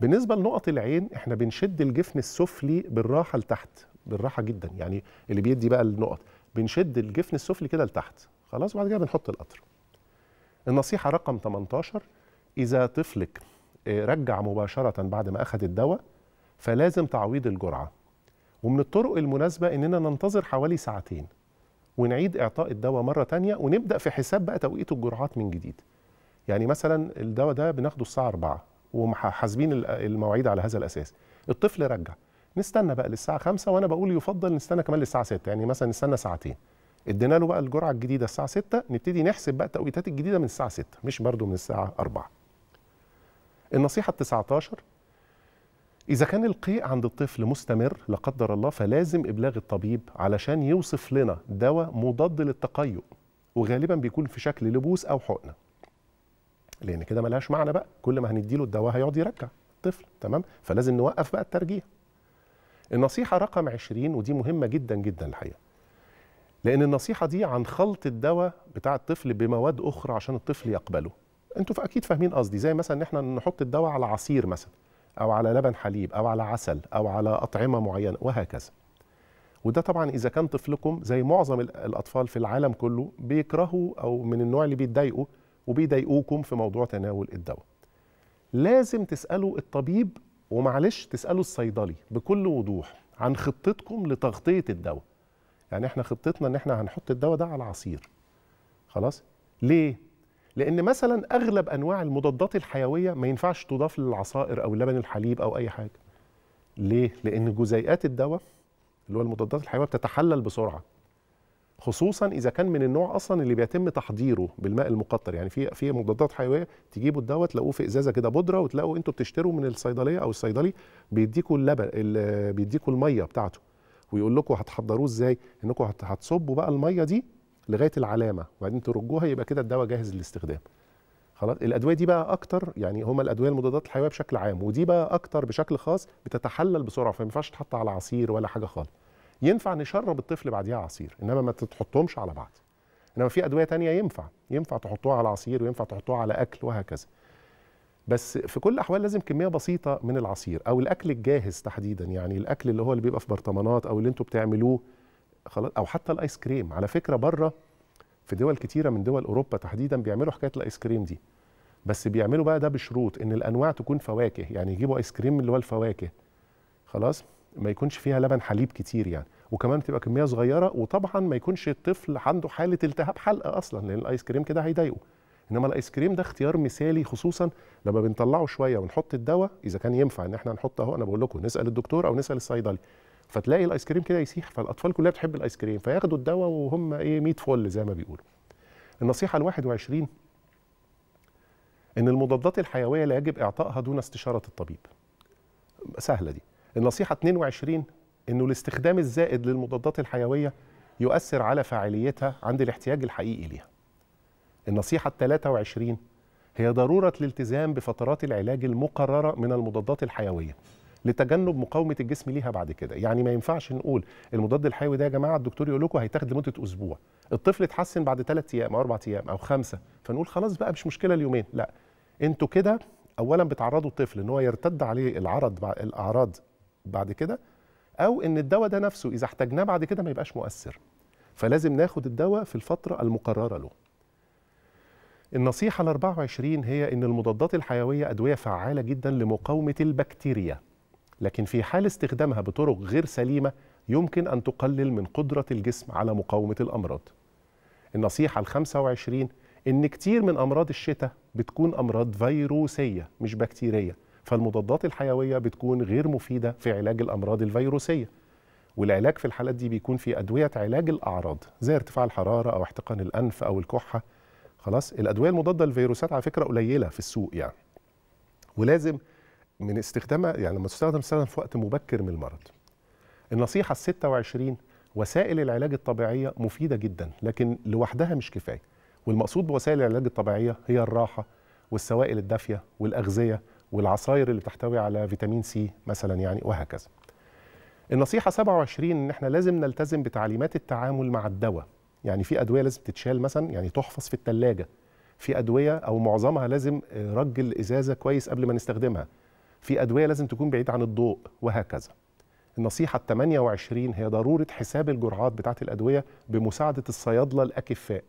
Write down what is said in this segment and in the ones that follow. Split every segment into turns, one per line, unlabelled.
بالنسبه لنقط العين احنا بنشد الجفن السفلي بالراحه لتحت بالراحه جدا يعني اللي بيدي بقى النقط بنشد الجفن السفلي كده لتحت خلاص وبعد كده بنحط القطر النصيحه رقم 18 اذا طفلك آه، رجع مباشره بعد ما اخذ الدواء فلازم تعويض الجرعه ومن الطرق المناسبه اننا ننتظر حوالي ساعتين ونعيد اعطاء الدواء مره تانية ونبدا في حساب بقى توقيت الجرعات من جديد يعني مثلا الدواء ده بناخده الساعه 4 وحاسبين المواعيد على هذا الاساس الطفل رجع نستنى بقى للساعه 5 وانا بقول يفضل نستنى كمان للساعه 6 يعني مثلا نستنى ساعتين ادينا له بقى الجرعه الجديده الساعه 6 نبتدي نحسب بقى التوقيتات الجديده من الساعه 6 مش برده من الساعه 4 النصيحه ال 19 إذا كان القيء عند الطفل مستمر لا قدر الله فلازم إبلاغ الطبيب علشان يوصف لنا دواء مضاد للتقيؤ وغالبا بيكون في شكل لبوس أو حقنة لان كده ملهاش معنى بقى كل ما هنديله الدواء هيقعد يرجع الطفل تمام فلازم نوقف بقى الترجيع النصيحه رقم 20 ودي مهمه جدا جدا الحقيقه لان النصيحه دي عن خلط الدواء بتاع الطفل بمواد اخرى عشان الطفل يقبله انتوا اكيد فاهمين قصدي زي مثلا ان احنا نحط الدواء على عصير مثلا او على لبن حليب او على عسل او على اطعمه معينه وهكذا وده طبعا اذا كان طفلكم زي معظم الاطفال في العالم كله بيكرهوا او من النوع اللي بيتضايقوا وبيضايقوكم في موضوع تناول الدواء لازم تسالوا الطبيب ومعلش تسالوا الصيدلي بكل وضوح عن خطتكم لتغطيه الدواء يعني احنا خطتنا ان احنا هنحط الدواء ده على عصير خلاص ليه لان مثلا اغلب انواع المضادات الحيويه ما ينفعش تضاف للعصائر او اللبن الحليب او اي حاجه ليه لان جزيئات الدواء اللي هو المضادات الحيويه بتتحلل بسرعه خصوصا اذا كان من النوع اصلا اللي بيتم تحضيره بالماء المقطر يعني في في مضادات حيويه تجيبوا الدواء تلاقوه في ازازه كده بودره وتلاقوا انتوا بتشتروا من الصيدليه او الصيدلي بيديكوا اللبن بيديكوا الميه بتاعته ويقول لكم هتحضروه ازاي انكم هتصبوا بقى الميه دي لغايه العلامه وبعدين ترجوها يبقى كده الدواء جاهز للاستخدام خلاص الادويه دي بقى اكتر يعني هما الادويه المضادات الحيويه بشكل عام ودي بقى اكتر بشكل خاص بتتحلل بسرعه فما ينفعش تتحط على عصير ولا حاجه خالص ينفع نشرب الطفل بعديها عصير انما ما تحطهمش على بعض انما في ادويه تانية ينفع ينفع تحطوها على عصير وينفع تحطوها على اكل وهكذا بس في كل الاحوال لازم كميه بسيطه من العصير او الاكل الجاهز تحديدا يعني الاكل اللي هو اللي بيبقى في برطمانات او اللي انتوا بتعملوه خلاص او حتى الايس كريم على فكره بره في دول كتيره من دول اوروبا تحديدا بيعملوا حكايه الايس كريم دي بس بيعملوا بقى ده بشروط ان الانواع تكون فواكه يعني يجيبوا ايس كريم اللي هو الفواكه خلاص ما يكونش فيها لبن حليب كتير يعني وكمان بتبقى كميه صغيره وطبعا ما يكونش الطفل عنده حاله التهاب حلقه اصلا لان الايس كريم كده هيضايقه انما الايس كريم ده اختيار مثالي خصوصا لما بنطلعه شويه ونحط الدواء اذا كان ينفع ان احنا نحط اهو انا بقول لكم نسال الدكتور او نسال الصيدلي فتلاقي الايس كريم كده يسيح فالاطفال كلها بتحب الايس كريم فياخدوا الدواء وهم ايه 100 فل زي ما بيقولوا النصيحه ال21 ان المضادات الحيويه لا يجب اعطائها دون استشاره الطبيب سهله دي النصيحه 22 انه الاستخدام الزائد للمضادات الحيويه يؤثر على فاعليتها عند الاحتياج الحقيقي ليها النصيحه 23 هي ضروره الالتزام بفترات العلاج المقرره من المضادات الحيويه لتجنب مقاومه الجسم ليها بعد كده يعني ما ينفعش نقول المضاد الحيوي ده يا جماعه الدكتور يقول لكم هيتاخد لمده اسبوع الطفل اتحسن بعد ثلاثة ايام او أربعة ايام او خمسة فنقول خلاص بقى مش مشكله اليومين لا انتوا كده اولا بتعرضوا الطفل ان هو يرتد عليه العرض الاعراض بعد كده او ان الدواء ده نفسه اذا احتجناه بعد كده ما يبقاش مؤثر فلازم ناخد الدواء في الفتره المقرره له النصيحه ال 24 هي ان المضادات الحيويه ادويه فعاله جدا لمقاومه البكتيريا لكن في حال استخدامها بطرق غير سليمه يمكن ان تقلل من قدره الجسم على مقاومه الامراض النصيحه ال 25 ان كتير من امراض الشتاء بتكون امراض فيروسيه مش بكتيريه فالمضادات الحيويه بتكون غير مفيده في علاج الامراض الفيروسيه والعلاج في الحالات دي بيكون في ادويه علاج الاعراض زي ارتفاع الحراره او احتقان الانف او الكحه خلاص الادويه المضاده للفيروسات على فكره قليله في السوق يعني ولازم من استخدامها يعني لما تستخدم تستخدم في وقت مبكر من المرض النصيحه ال 26 وسائل العلاج الطبيعيه مفيده جدا لكن لوحدها مش كفايه والمقصود بوسائل العلاج الطبيعيه هي الراحه والسوائل الدافيه والاغذيه والعصاير اللي بتحتوي على فيتامين سي مثلا يعني وهكذا النصيحة 27 إن إحنا لازم نلتزم بتعليمات التعامل مع الدواء يعني في أدوية لازم تتشال مثلا يعني تحفظ في الثلاجة في أدوية أو معظمها لازم آه، رج الإزازة كويس قبل ما نستخدمها في أدوية لازم تكون بعيد عن الضوء وهكذا النصيحة 28 هي ضرورة حساب الجرعات بتاعة الأدوية بمساعدة الصيادلة الأكفاء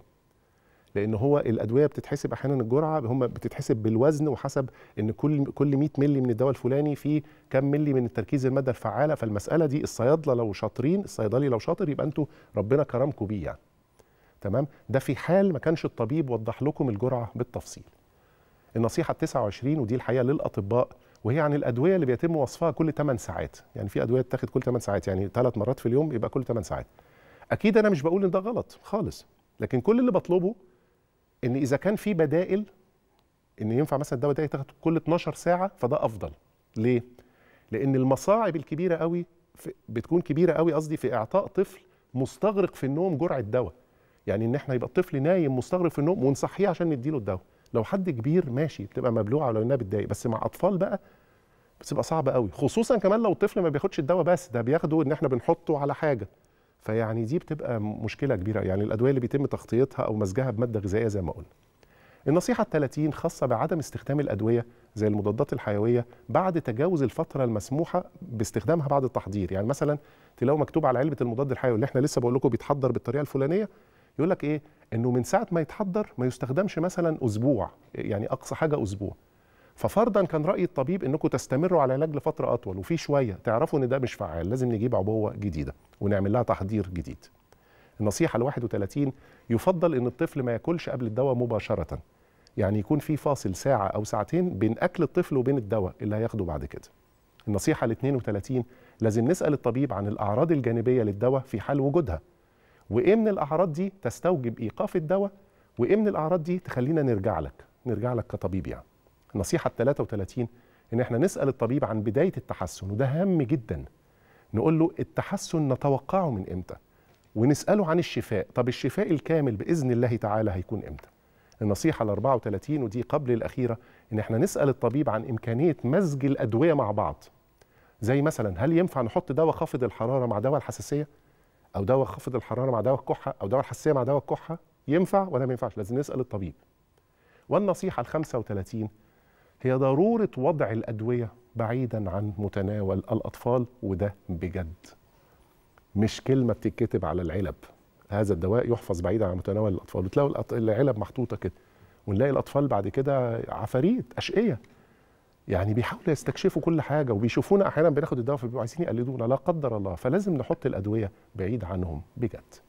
لان هو الادويه بتتحسب احيانا الجرعه هم بتتحسب بالوزن وحسب ان كل كل 100 مللي من الدواء الفلاني فيه كم مللي من التركيز الماده الفعاله فالمساله دي الصيادله لو شاطرين الصيدلي لو شاطر يبقى انتوا ربنا كرمكم بيه يعني تمام ده في حال ما كانش الطبيب وضح لكم الجرعه بالتفصيل النصيحه 29 ودي الحقيقه للاطباء وهي عن الادويه اللي بيتم وصفها كل 8 ساعات يعني في ادويه تاخد كل 8 ساعات يعني ثلاث مرات في اليوم يبقى كل 8 ساعات اكيد انا مش بقول ان ده غلط خالص لكن كل اللي بطلبه ان اذا كان في بدائل ان ينفع مثلا الدواء ده يتاخد كل 12 ساعه فده افضل ليه لان المصاعب الكبيره قوي بتكون كبيره قوي قصدي في اعطاء طفل مستغرق في النوم جرعه دواء يعني ان احنا يبقى الطفل نايم مستغرق في النوم ونصحيه عشان نديله الدواء لو حد كبير ماشي بتبقى مبلوعه لو انها بتضايق بس مع اطفال بقى بتبقى صعبه قوي خصوصا كمان لو الطفل ما بياخدش الدواء بس ده بياخده ان احنا بنحطه على حاجه فيعني دي بتبقى مشكله كبيره يعني الادويه اللي بيتم تغطيتها او مزجها بماده غذائيه زي ما قلنا النصيحه ال30 خاصه بعدم استخدام الادويه زي المضادات الحيويه بعد تجاوز الفتره المسموحه باستخدامها بعد التحضير يعني مثلا تلاقوا مكتوب على علبه المضاد الحيوي اللي احنا لسه بقول لكم بيتحضر بالطريقه الفلانيه يقول لك ايه انه من ساعه ما يتحضر ما يستخدمش مثلا اسبوع يعني اقصى حاجه اسبوع ففرضا كان راي الطبيب انكم تستمروا على العلاج لفتره اطول وفي شويه تعرفوا ان ده مش فعال لازم نجيب عبوه جديده ونعمل لها تحضير جديد النصيحه ال 31 يفضل ان الطفل ما ياكلش قبل الدواء مباشره يعني يكون في فاصل ساعه او ساعتين بين اكل الطفل وبين الدواء اللي هياخده بعد كده النصيحه ال 32 لازم نسال الطبيب عن الاعراض الجانبيه للدواء في حال وجودها وايه من الاعراض دي تستوجب ايقاف الدواء وايه من الاعراض دي تخلينا نرجع لك نرجع لك كطبيب يعني النصيحه ال 33 ان احنا نسال الطبيب عن بدايه التحسن وده هام جدا نقول له التحسن نتوقعه من امتى ونساله عن الشفاء طب الشفاء الكامل باذن الله تعالى هيكون امتى النصيحه ال 34 ودي قبل الاخيره ان احنا نسال الطبيب عن امكانيه مزج الادويه مع بعض زي مثلا هل ينفع نحط دواء خافض الحراره مع دواء الحساسيه او دواء خافض الحراره مع دواء الكحه او دواء الحساسيه مع دواء الكحه ينفع ولا ما ينفعش لازم نسال الطبيب والنصيحه ال 35 هي ضروره وضع الادويه بعيدا عن متناول الاطفال وده بجد مش كلمه بتتكتب على العلب هذا الدواء يحفظ بعيدا عن متناول الاطفال بتلاقي العلب محطوطه كده ونلاقي الاطفال بعد كده عفاريت اشقيه يعني بيحاولوا يستكشفوا كل حاجه وبيشوفونا احيانا بناخد الدواء فبيبقوا عايزين يقلدونا لا قدر الله فلازم نحط الادويه بعيد عنهم بجد